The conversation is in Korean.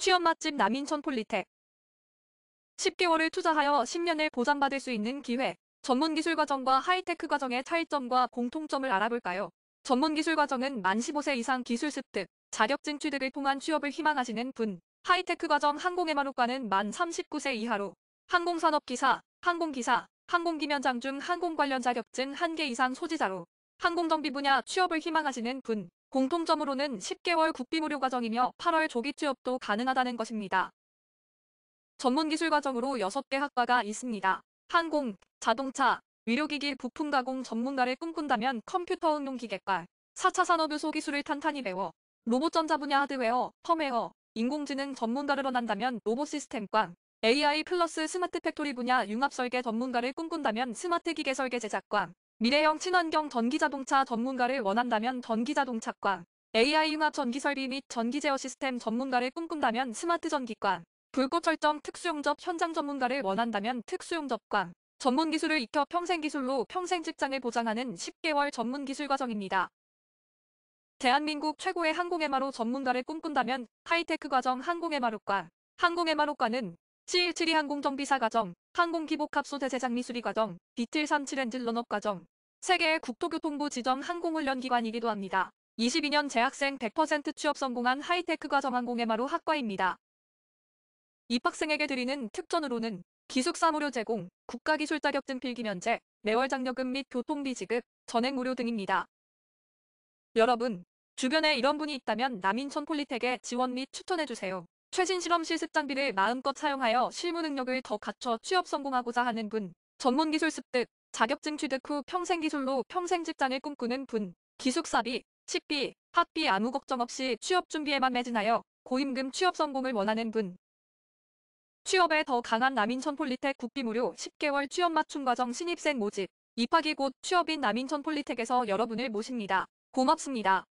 취업 맛집 남인천 폴리텍 10개월을 투자하여 10년을 보장받을 수 있는 기회 전문기술 과정과 하이테크 과정의 차이점과 공통점을 알아볼까요? 전문기술 과정은 만 15세 이상 기술 습득, 자격증 취득을 통한 취업을 희망하시는 분, 하이테크 과정 항공해마로과는 만 39세 이하로 항공산업기사, 항공기사, 항공기면장 중 항공 관련 자격증 1개 이상 소지자로 항공정비 분야 취업을 희망하시는 분 공통점으로는 10개월 국비 무료 과정이며 8월 조기 취업도 가능하다는 것입니다. 전문기술 과정으로 6개 학과가 있습니다. 항공, 자동차, 의료기기 부품 가공 전문가를 꿈꾼다면 컴퓨터 응용기계과 4차 산업요소 기술을 탄탄히 배워 로봇전자 분야 하드웨어, 펌웨어, 인공지능 전문가를 원한다면 로봇시스템과 AI 플러스 스마트 팩토리 분야 융합설계 전문가를 꿈꾼다면 스마트 기계 설계 제작과 미래형 친환경 전기자동차 전문가를 원한다면 전기자동차과 AI 융합 전기설비 및 전기제어 시스템 전문가를 꿈꾼다면 스마트 전기과 불꽃 설정 특수용접 현장 전문가를 원한다면 특수용접과 전문 기술을 익혀 평생 기술로 평생 직장을 보장하는 10개월 전문 기술 과정입니다. 대한민국 최고의 항공에마로 전문가를 꿈꾼다면 하이테크 과정 항공에마로과항공에마로과는 7-7이 항공정비사과정, 항공기복합소재제작미수리과정, 비틀 37 엔진런업과정, 세계의 국토교통부 지정 항공훈련기관이기도 합니다. 22년 재학생 100% 취업 성공한 하이테크 과정 항공의마루 학과입니다. 입학생에게 드리는 특전으로는 기숙사 무료 제공, 국가기술 자격증 필기 면제, 매월 장려금 및 교통비 지급, 전액 무료 등입니다. 여러분, 주변에 이런 분이 있다면 남인천 폴리텍에 지원 및 추천해주세요. 최신 실험 실습 장비를 마음껏 사용하여 실무 능력을 더 갖춰 취업 성공하고자 하는 분, 전문 기술 습득, 자격증 취득 후 평생 기술로 평생 직장을 꿈꾸는 분, 기숙사비, 식비, 학비 아무 걱정 없이 취업 준비에만 매진하여 고임금 취업 성공을 원하는 분, 취업에 더 강한 남인천 폴리텍 국비 무료 10개월 취업 맞춤 과정 신입생 모집, 입학이 곧 취업인 남인천 폴리텍에서 여러분을 모십니다. 고맙습니다.